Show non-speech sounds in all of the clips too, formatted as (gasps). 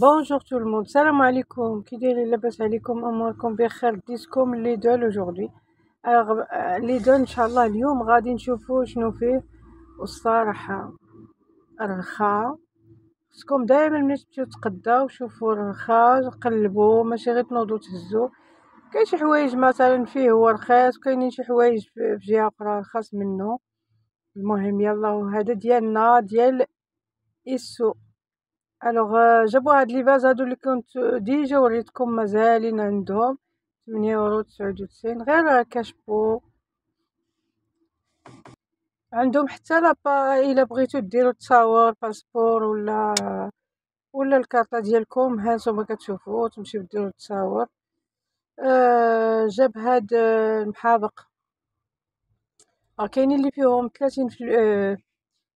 بونجور تو الموند السلام عليكم كي دايرين لاباس عليكم اموركم بخير ديتكم لي دول اوجوردي لي دول ان شاء الله اليوم غادي نشوفو شنو فيه والصراحه الرخا خصكم دائما ملي تمشيو تقداو شوفوا الرخا قلبوا ماشي غير تنوضوا تهزوا كاين شي حوايج مثلا فيه هو رخيص وكاينين شي حوايج في جهه اخرى رخاص منه المهم يلا هذا ديالنا ديال السوق الوغ euh, جابوا هاد لي فاز هادو اللي كنت آه، ديجا وريتكم مازالين عندهم 8 يورو 99 غير كاشبو عندهم حتى لا با الا بغيتو ديروا تصاور باسبور ولا ولا الكارطه ديالكم ها هانتوما كتشوفوا تمشيو ديروا التصاور آه، جاب هاد آه، المحابق آه كاينين اللي فيهم 30 في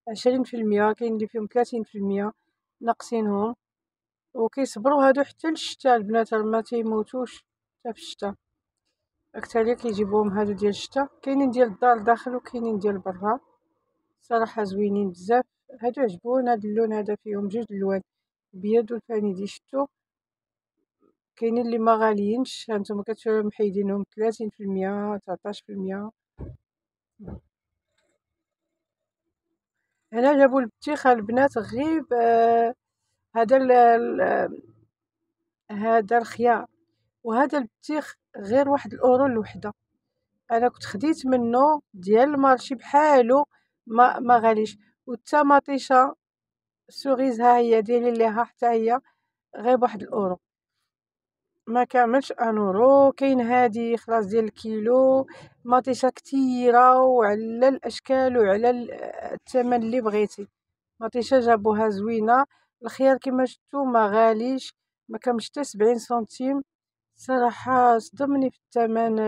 20% كاين اللي فيهم 30 ناقصينهم وكيصبروا هادو حتى للشتا البنات ما تيموتوش حتى في الشتا اكثريه كيجيبوهم هادو ديال الشتا كاينين ديال الدار داخل وكاينين ديال برا صراحه زوينين بزاف هادو عجبونا هاد اللون هذا فيهم جوج الوان الابيض دي شتو كاينين اللي ما غاليينش هانتوما كتشوفو محيدينهم 30% 19% هنا جابوا البتيخة البنات غيب آه، هذا آه، هذا الخيار وهذا البتيخ غير واحد الاورو الوحده انا كنت خديت منه ديال المارشي بحالو ما ما غاليش والطماطيشه سوريزها هي ديالي ليها حتى هي غير واحد الاورو ما كاملش ان اورو كاين هادي خلاص ديال الكيلو مطيشه كثيره وعلى الاشكال وعلى الثمن اللي بغيتي مطيشه جابوها زوينه الخيار كما شفتو ما غاليش ما كانش حتى 70 سنتيم صراحه صدمني في الثمن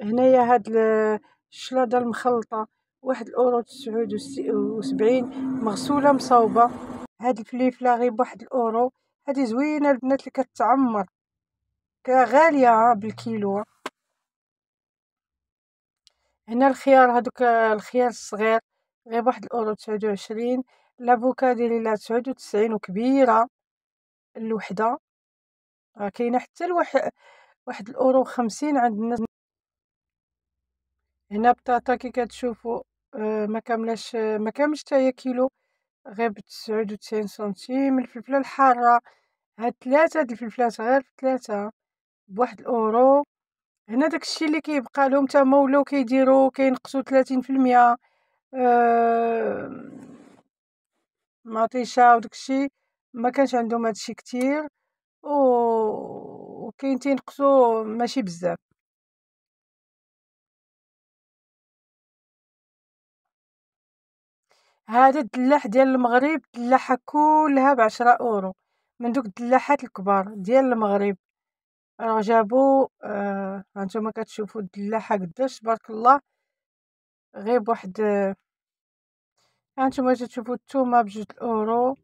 هنايا هاد الشلاضه المخلطه واحد الاورو تسعود وسبعين مغسوله مصاوبه هاد الفليفله غير بواحد الاورو هادي زوينه البنات اللي كتعمر غالية بالكيلو هنا الخيار هادوك الخيار الصغير غير بواحد الاورو تسعود وعشرين لافوكادي لا تسعود وتسعين وكبيرة الوحدة راه كاينة حتى لواحد واحد الاورو خمسين عند الناس هنا بطاطا كي كتشوفو آه ما كاملاش ما كاملش تاهي كيلو غير بتسعود وتسعين سنتيم الفلفله الحاره هاد تلاتة هاد الفلفلات غير تلاتة بواحد الاورو هنا داكشي اللي كيبقى لهم تا هما ولاو كيديروا كينقصوا 30% أه مطيشه وداكشي ما كانش عندهم هادشي كتير و وكاين تينقصوا ماشي بزاف هذا الدلاح ديال المغرب دلاحه كلها بعشرة اورو من دوك الدلاحات الكبار ديال المغرب راه جابو آه هانتوما كتشوفو الدلاحة قداش تبارك الله غير بواحد هانتوما آه، يعني تشوفوا الثومة بجوج الاورو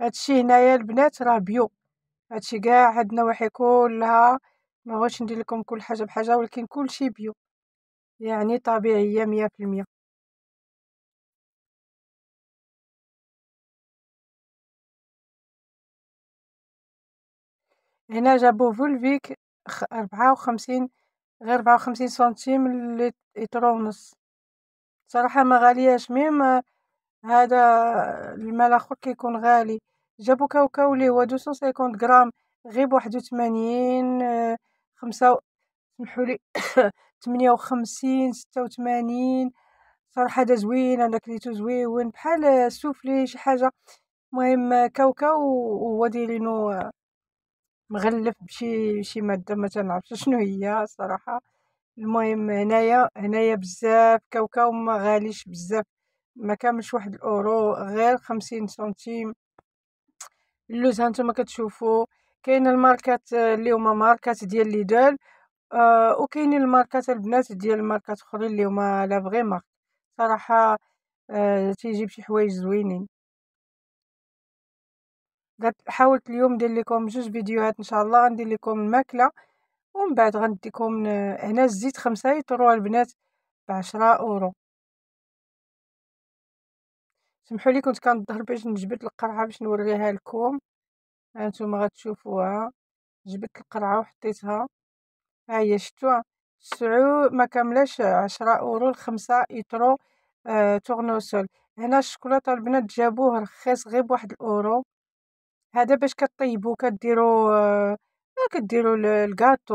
هادشي هنايا البنات راه بيو هادشي كاع هاد النواحي كلها ما بغيتش ندير لكم كل حاجه بحاجه ولكن كلشي بيو يعني طبيعيه مية في هنا جابو فولفيك ربعة وخمسين غير ربعة وخمسين سنتيم لتر ونص صراحة ما غالياش ميم هذا المال اخر كيكون غالي جابو كاوكاو لي هو دوسون سيكونت غرام غير بواحد وثمانين خمسة سمحولي (coughs) تمنية وخمسين ستة وثمانين صراحة هذا زوين انا كريتو زويون بحال السوفلي شي حاجة مهم كاوكاو هو دايرينو مغلف بشي شي ماده ما تنعرفش (laughs) شنو هي صراحه المهم هنايا هنايا بزاف كاوكاو ما غاليش بزاف ما كاملش واحد الاورو غير خمسين سنتيم اللوز هانتوما كتشوفوا كاين الماركات اللي هما ماركات ديال ليدل آه وكاينين الماركات البنات ديال الماركات اخرين اللي هما لا فغي مارك صراحه آه تيجيب شي حوايج زوينين حاولت اليوم ندير لكم جوج فيديوهات ان شاء الله غندير لكم الماكله ومن بعد غنديكم هنا الزيت خمسة يطروا البنات بعشرة اورو سمحوا لي كنت كنظهر باش نجبد القرعه باش نوريها لكم ها نتوما غتشوفوها جبت القرعه وحطيتها ها هي شفتوها تسعو ما كاملاش عشرة اورو لخمسة يطرو آه تورنوسول هنا الشوكولاته البنات جابوه رخيص غير بواحد الاورو هذا باش كطيبو كديرو آه، كديرو الكاطو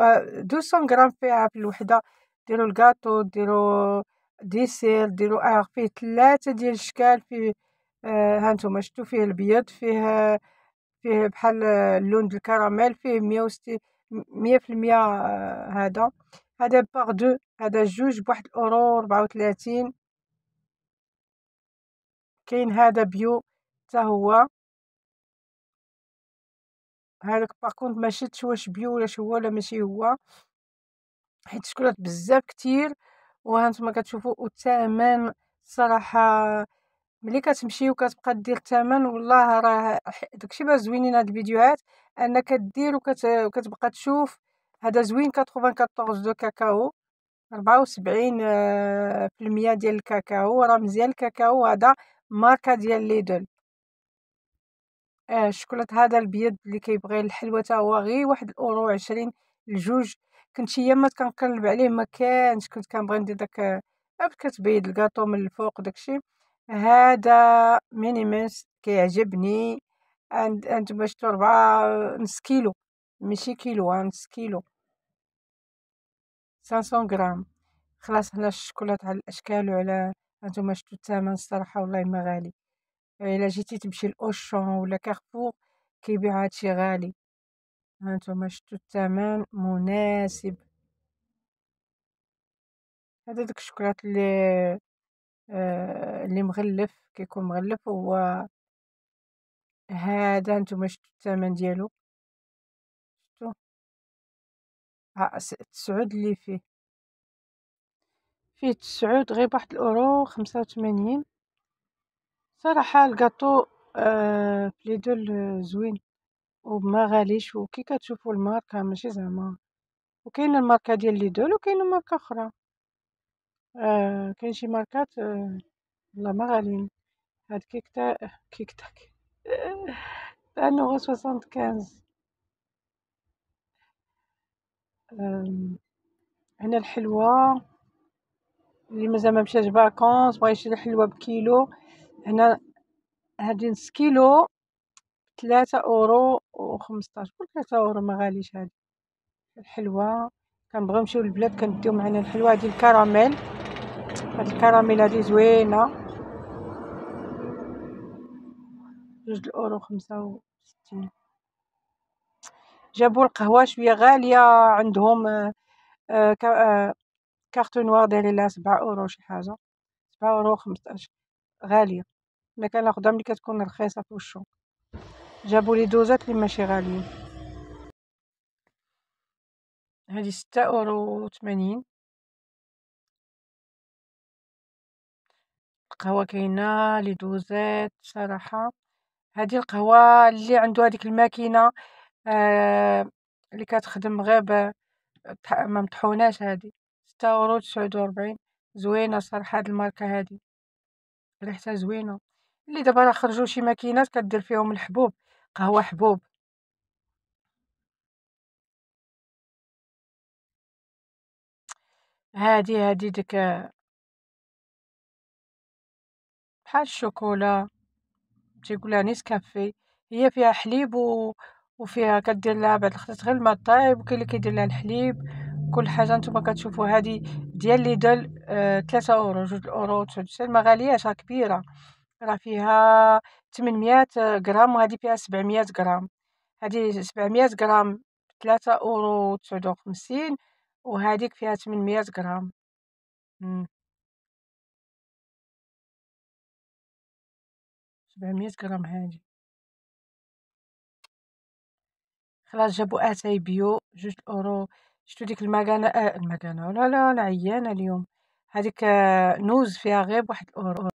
آه، دوسون غرام فيها في الوحده ديرو الكاطو ديرو ديسير ديرو اه فيه ثلاثه ديال الشكال فيه آه هانتوما شفتو فيه البيض فيه فيه بحال اللون ديال الكراميل فيه مية 100% مية في آه، هذا هذا باغ دو هذا جوج بواحد الاورو ربعة وثلاثين كاين هذا بيو حتى هو هذاك كونت ما شتش واش بيو ولا هو ولا ماشي هو حيت شكلات بزاف كتير وهانتوما كتشوفوا الثمن صراحه ملي كتمشي وكتبقى دير الثمن والله راه داكشي باش زوينين هاد الفيديوهات انك كدير وكت... وكتبقى تشوف هذا زوين 94 دو كاكاو 74 آه، في المية ديال الكاكاو راه مزيان الكاكاو هذا ماركه ديال ليدل الشوكولات آه، هذا البيض اللي كيبغي الحلوه تا هو غير واحد الاورو 20 الجوج كنت ما كنقلب عليه ما كانش كنت كنبغي ندير داك آه، كتبيد الكاطو من الفوق داكشي هذا مينيمس كيعجبني عند انتما شفتو ربعة نص كيلو ماشي كيلو آه، نص كيلو 500 غرام خلاص هنا الشوكولات على الاشكال وعلى انتما شفتو الثمن الصراحه والله ما غالي الا جيتي تمشي لاوشون ولا كارفور كيبيع هادشي غالي هانتوما شتو الثمن مناسب هذا داك الشوكولات اللي اللي مغلف كيكون مغلف هو هذا هانتوما شتو الثمن ديالو شتو تسعود اللي فيه فيه تسعود غير بواحد الاورو خمسة وثمانين صراحه الكاطو في آه، لي دو زوين وما غاليش وكي كتشوفوا الماركه ماشي زعما وكاين الماركه ديال ليدول وكاين ماركه اخرى آه كاين شي ماركات آه لا ما غاليين هاد كيك تا كيك تاك لانه سوسانت آه، كانز هنا الحلوى اللي مازال ما مشاش فاكونس بغا يشري حلوى بكيلو هنا هادي نص كيلو ثلاثة أورو وخمسطاش كل ثلاثة أورو ما غاليش هادي الحلوة كنبغيو نمشيو للبلاد كنديو معنا الحلوة هادي الكراميل هاد الكراميل هادي زوينة جوج الأورو خمسة وستين جابوا القهوة شوية غالية عندهم آآ آه، آه، آآ آه، كارتو نوار دايرين لها سبعة أورو شي حاجة سبعة أورو خمسطاش غالية كان الأقدام اللي كتكون رخيصة في وشو جابوا لي دوزات اللي ماشي غاليين هذه ستة أورو وثمانين القهوة كاينة لي دوزات صراحة هذه القهوة اللي عنده هذيك الماكينة آه اللي كتخدم غير ما مطحوناش هذه ستة أورو تسعود وربعين زوينة صراحة هاد الماركة هادي ريحتها زوينة اللي دابا راه خرجوا شي ماكينات كدير فيهم الحبوب قهوه حبوب هادي هادي ديك بحال الشوكولا تيقولها نيسكافي هي فيها حليب و... وفيها كدير لها بعد الخطيط غير الماء طايب وكاين اللي كيدير لها الحليب كل حاجه نتوما كتشوفوا هذه ديال ليدل 3 آه، اورو جوج اورو تسعود ما غالياش راه كبيره راه فيها 800 غرام وهذه فيها 700 غرام هذه 700 غرام 3 اورو 59 وهذيك فيها 800 غرام مم. 700 غرام هادي خلاص جابوا اتاي بيو جوج اورو شتو ديك المكانه آه المكانه لا لا انا عيانه اليوم هذيك آه نوز فيها غير بواحد اورو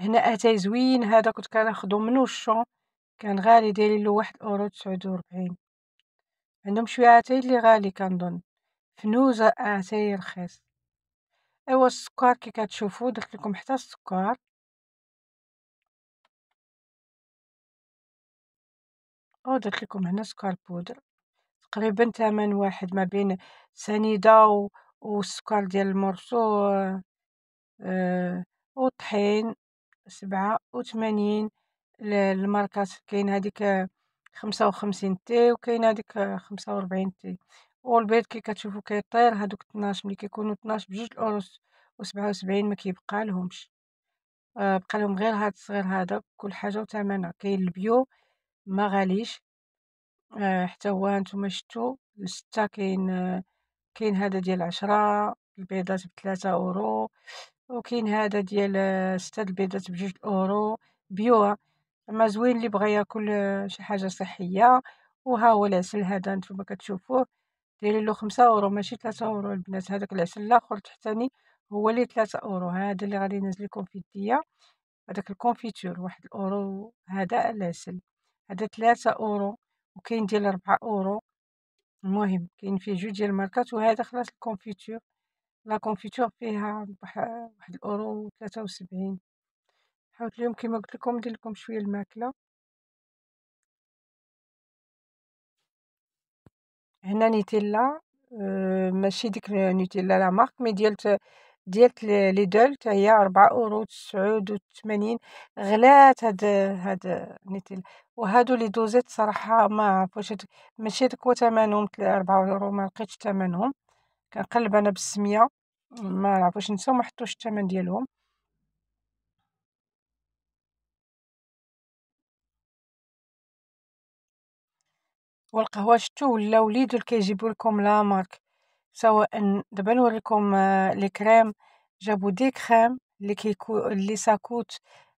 هنا اتاي أه زوين هذا كنت كناخذو منو الشون كان غالي لو واحد اورو تسعود عندهم شويه اتاي أه لي غالي كنظن فنوزه اتاي أه رخيص ايوا السكر كي كتشوفوا درت لكم حتى السكر او درت لكم هنا سكر بودر تقريبا ثمن واحد ما بين سنيده و... والسكر ديال المرسو أه... وطحين سبعة وثمانين الماركات كاين هذيك خمسة وخمسين تي وكاين هذيك خمسة وربعين تي والبيض كي كتشوفو كيطير هادوك طناش ملي كيكونو طناش بجوج الاورو وسبعة وسبعين ما كيبقى لهمش آه، بقى لهم غير هاد الصغير هذا كل حاجه وثمنها كاين البيو ما غاليش آه، حتى هو نتوما شتو الستة كاين آه، كاين هذا ديال عشرة البيضات بثلاثة اورو وكاين هذا ديال ستة البيضات بجوج اورو بيوع ما زوين اللي بغى ياكل آه، شي حاجه صحيه وها هو العسل هذا نتوما كتشوفوه دايرين له خمسة اورو ماشي ثلاثة اورو البنات هذاك العسل الاخر تحتاني هو اللي ثلاثة اورو هذا اللي غادي ينزل لكم في الديه هذاك الكونفيتور واحد الاورو هذا العسل هذا ثلاثة اورو وكاين ديال ربعة اورو المهم كاين فيه جوج ديال الماركات وهذا خلاص الكونفيتور لا كونفيتور فيها واحد الاورو وثلاثة وسبعين حاولت اليوم كما قلت لكم ندير لكم شويه الماكله هنا نيتيلا أه ماشي ديك نيتيلا لا مارك مي ديالت ديالت لي حتى هي 4 اورو 89 غلات هاد هاد نيتيلا وهادو لي دوزيت صراحه ما فاش ماشي داك هو ثمنهم 4 اورو ما لقيتش ثمنهم كنقلب انا بالسميه ما عرفوش نساو ما حطوش الثمن ديالهم والقهوه شتو ولاو اللي كيجيبو لكم لا مارك سواء دابا نوريكم آه، لي كريم جابو دي كريم اللي كيكو اللي ساكوت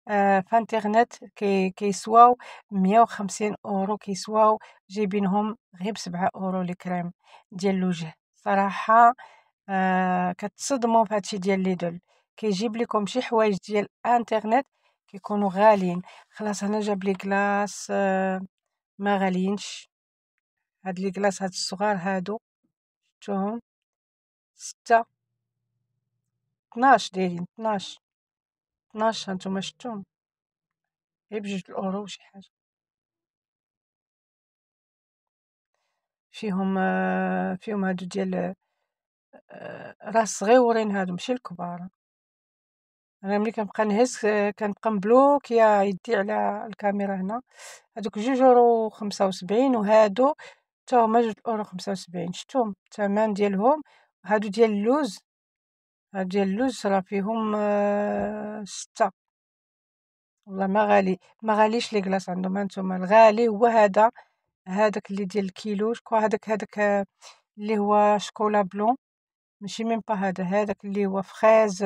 آه، في انترنت كي كيسواو 150 اورو كيسواو جايبينهم غير ب 7 اورو الكريم ديال الوجه صراحة آه، كتصدمو بهادشي ديال ليدل كيجيب لكم شي حوايج ديال الانترنت كيكونوا غاليين خلاص هنا جاب لي كلاص آه، ما غاليينش هاد لي كلاص هاد الصغار هادو شفتوهم ستة طناش دايرين طناش طناش هانتوما شفتوهم غير بجوج الاورو وشي حاجه فيهم آه، فيهم هادو ديال راه صغيورين هادو ماشي الكبار انا ملي كنبقى نهز آه، كنبقى مبلوكيا يدي على الكاميرا هنا هادوك جوج اورو خمسة وسبعين وهادو تا هما جوج اورو خمسة وسبعين شتوهم الثمن ديالهم هادو ديال اللوز هادو ديال اللوز راه فيهم آه، ستة والله ما غالي ما غاليش لي كلاص عندهم هانتوما الغالي هو هذا هذاك اللي ديال الكيلو شكون هذاك هذاك اللي هو شوكولا بلون ماشي ميم با هذا هذاك اللي هو فخاز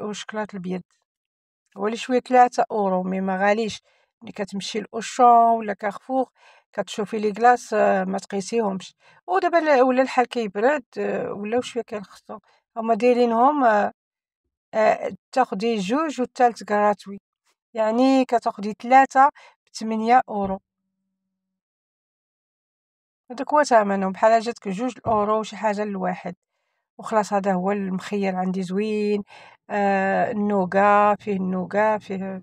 وشكلات البيض هو اللي شويه ثلاثة اورو مي ما غاليش ملي كتمشي لاوشون ولا كارفور كتشوفي لي كلاص آه، ما تقيسيهمش ودابا ولا الحال كيبرد آه، ولاو شويه كنخصو هما دايرينهم آه، تاخدي جوج والثالث غراتوي يعني كتاخدي ثلاثة بثمانية اورو هذاك هو ثمنه بحالا جاتك جوج الأورو وشي حاجة لواحد وخلاص هذا هو المخير عندي زوين آه، النوكا فيه النوكا فيه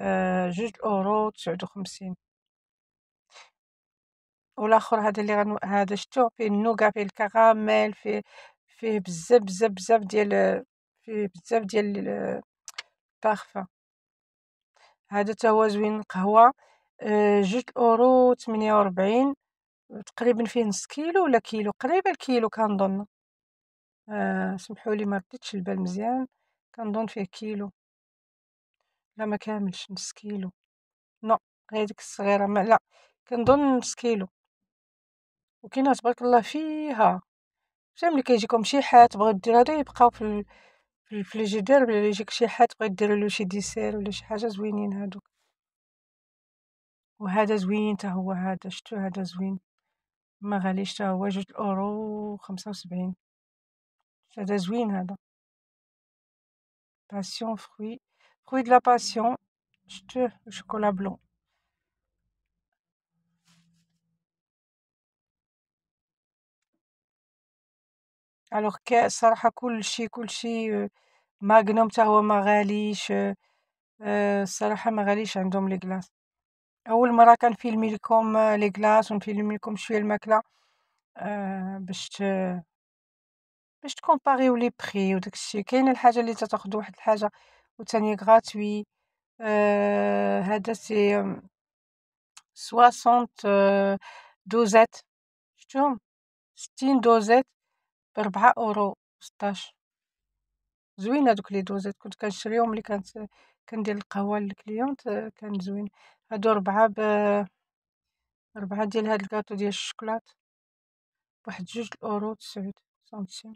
آه، جوج الأورو تسعود وخمسين والاخر هذا اللي غن... هذا شتو فيه النوكا فيه الكراميل فيه فيه بزاف بزاف بزاف ديال فيه بزاف ديال البارفان هذا تا هو زوين القهوه آه، جوج اورو 48 تقريبا فيه نص كيلو ولا كيلو قريبه الكيلو كنظن آه سمحوا لي ما رديتش البال مزيان كنظن فيه كيلو لا ما كاملش نص كيلو نو غير ديك الصغيره ما لا كنظن نص كيلو وكاينه تبارك الله فيها حتى ملي كيجيكم شي حات بغيت دير هذا يبقاو في في الفريجيدير ولا يجيك شي حات بغيت دير له شي ديسير ولا شي حاجه زوينين هادوك وهذا زوين حتى هو هذا شتو هذا زوين ما غاليش تا هو جوج اورو وخمسة وسبعين هذا زوين هذا باسيون فروي فروي دو لا باسيون شتوه شوكولا بلون الوغ صراحه كلشي كلشي ماغنوم تا هو ما غاليش الصراحه ما غاليش عندهم لي كلاص اول مره كنفيلمي لكم آه، لي كلاص ونفيلمي لكم شويه الماكله آه، باش باش تكومباريو لي بري وداك الشيء كاين الحاجه اللي تاخذ واحد الحاجه وثاني غراتوي آه، هذا سي 60 دوزات شفتوهم 60 دوزات ب 4 اورو 16 زوينه دوك لي دوزات كنت كنشريهم اللي كانت كندير القهوة للكليونت كان زوين هادو ربعة ب ربعة ديال هاد الكاطو ديال الشكلاط واحد جوج الاورو تسعود سنتيم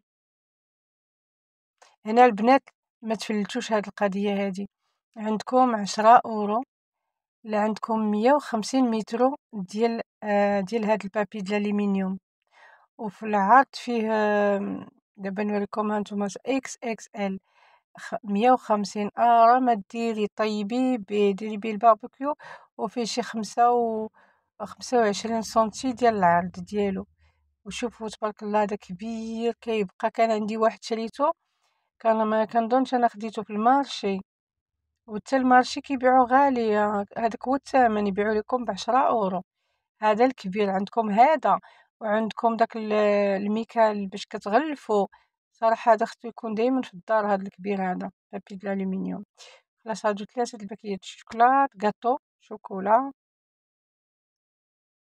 هنا البنات ما تفلتوش هاد القضيه هادي عندكم عشرة اورو لا عندكم مية وخمسين مترو ديال آه، ديال هاد البابي ديال الالمنيوم وفي العرض فيه دابا نوريكم هانتوما اكس اكس ال مية وخمسين ما ديري طيبي ديري بيه الباربيكيو وفيه شي خمسة و خمسة وعشرين سنتي ديال العرض ديالو وشوفو تبارك الله هذا كبير كيبقى كان عندي واحد شريتو كان ما كنظنش انا خديته في المارشي وحتى المارشي كيبيعو غالي هذاك هو الثمن يبيعو لكم ب اورو هذا الكبير عندكم هذا وعندكم داك الميكال باش كتغلفو صراحه هذا خصو يكون دائما في الدار هذا الكبير هذا لابي ديال الالومنيوم خلاص هادو ثلاثه الباكيات الشوكولات غاتو شوكولا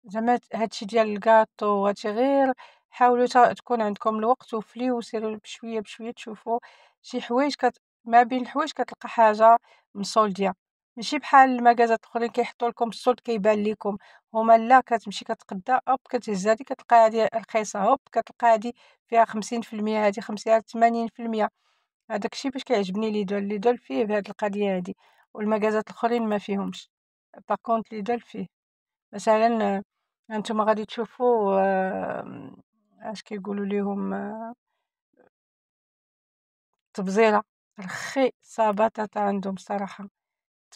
زعما هادشي ديال الكاطو هادشي غير حاولوا تكون عندكم الوقت وفليو سيروا بشويه بشويه تشوفوا شي حوايج كت... ما بين الحوايج كتلقى حاجه مصولديه ماشي بحال المكازات الاخرين كيحطوا لكم السوط كيبان لكم هما لا كتمشي كتقدا هوب كتهز هادي كتلقى هادي رخيصه هوب كتلقى هادي فيها 50% هادي 50 80% هذاك الشيء باش كيعجبني لي دول لي دول فيه بهاد القضيه هادي والمكازات الاخرين ما فيهمش باكونت لي دول فيه مثلا انتم غادي تشوفوا آه، اش كيقولوا ليهم آه، تبزيره رخيصه بطاطا عندهم صراحه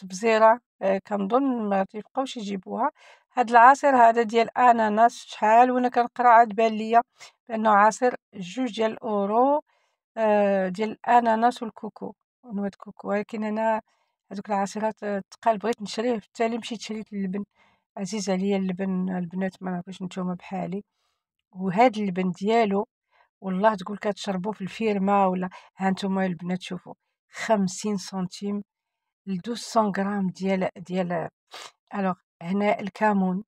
التبزيره آه، كنظن ما تيبقاوش يجيبوها هاد العصير هذا ديال اناناس شحال وانا كنقرا عاد بان ليا بانه عصير جوج ديال الاورو آه، ديال الاناناس والكوكو نوى كوكو ولكن انا هذوك العصيرات آه، تقال بغيت نشريه حتى التالي مشيت شريت اللبن عزيز عليا اللبن البنات ما نعرفوش نتوما بحالي وهاد اللبن ديالو والله تقول كتشربوه في الفيرما ولا هانتوما البنات شوفوا خمسين سنتيم ل 1200 غرام ديال ديال الوغ هنا الكمون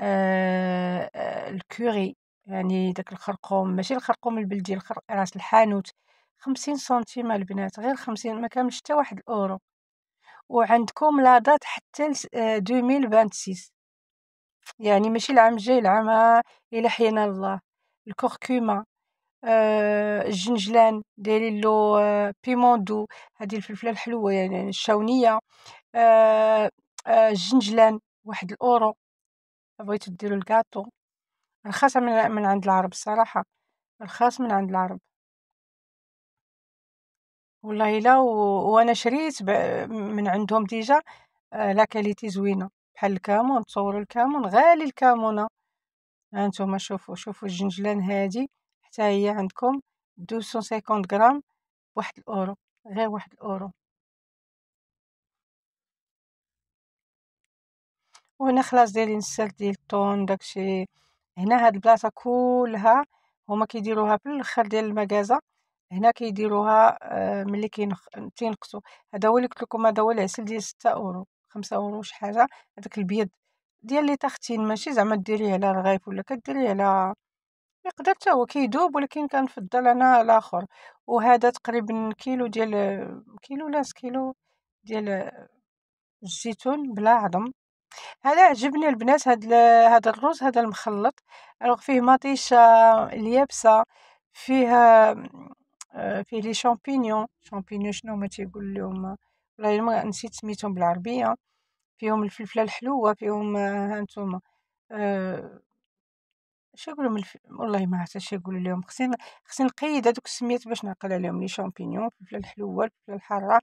آه،, آه الكوري يعني داك الخرقوم ماشي الخرقوم البلدي راس الحانوت خمسين سنتيم البنات غير خمسين ما كاملش حتى واحد الاورو وعندكم لا دات حتى 2026 آه، يعني ماشي العام الجاي العام الى حينا الله الكركمه آه، الجنجلان دايرينلو آه، بيمون دو هذه الفلفله الحلوه يعني, يعني الشاونيه آه، الجنجلان واحد الاورو بغيتو ديروا الكاطو رخاصه من, من عند العرب الصراحه رخاص من عند العرب والله لا وانا شريت من عندهم ديجا لا كاليتي زوينه بحال الكامون تصوروا الكامون غالي الكامونه هانتوما شوفوا شوفوا الجنجلان هادي حتى هي عندكم 250 غرام بواحد الاورو غير واحد الاورو وهنا خلاص دايرين السلت ديال الطون داكشي هنا هاد البلاصه كلها هما كيديروها في الاخر ديال المكازا هنا كيديروها آه، ملي كينقصوا هذا هو اللي قلت لكم هذا هو العسل ديال 6 اورو 5 اورو شي حاجه هذاك البيض ديال لي تختين ماشي زعما ديريه على الرغيف ولا كديريه على يقدر حتى هو كيذوب ولكن كنفضل انا الاخر وهذا تقريبا كيلو ديال كيلو لا كيلو ديال الزيتون بلا عظم هذا عجبني البنات هاد هذا الرز هذا المخلط فيه مطيشه اليابسه فيها آه، فيه لي شامبينيون شامبينيون شنو هما تيقول لهم والله ما نسيت سميتهم بالعربيه فيهم الفلفله الحلوه فيهم آه، هانتوما أه شنو نقول لهم الف... والله ما عرفت اش نقول لهم خصني خصني نقيد هذوك السميات باش نعقل عليهم لي شامبينيون الفلفله الحلوه الفلفله الحاره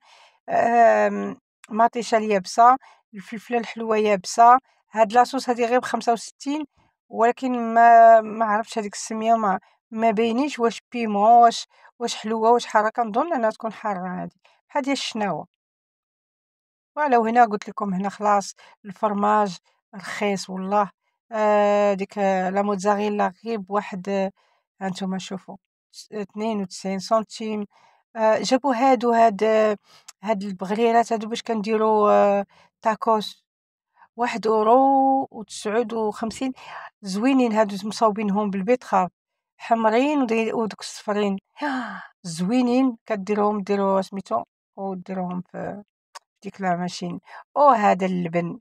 مطيشه اليابسه الفلفله الحلوه يابسه هاد لاصوص هادي غير بخمسة وستين ولكن ما ما عرفتش هذيك السميه ما ما باينيش واش بيمون واش واش حلوه واش حاره كنظن انها تكون حاره هادي بحال ديال الشناوه وعلى هنا قلت لكم هنا خلاص الفرماج رخيص والله آه، ديك لا موتزاريلا غير بواحد هانتوما آه، شوفوا 92 سنتيم آه، جابوا هادو هاد هاد البغريرات هادو باش كنديرو تاكوس واحد اورو وتسعود وخمسين زوينين هادو مصاوبينهم خاف حمرين ودوك الصفرين (gasps) زوينين كديروهم ديرو سميتو وديروهم في ديك لا ماشين او هذا اللبن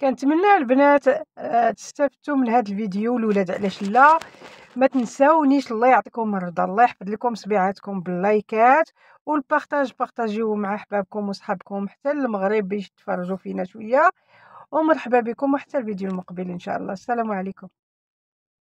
كنتمنى البنات آه، تستفدتوا من هذا الفيديو الولاد علاش لا ما تنساونيش الله يعطيكم الرضا الله يحفظ لكم صبيعاتكم باللايكات والبارطاج بارطاجيوه مع احبابكم وصحابكم حتى المغرب باش تفرجوا فينا شويه ومرحبا بكم وحتى الفيديو المقبل ان شاء الله السلام عليكم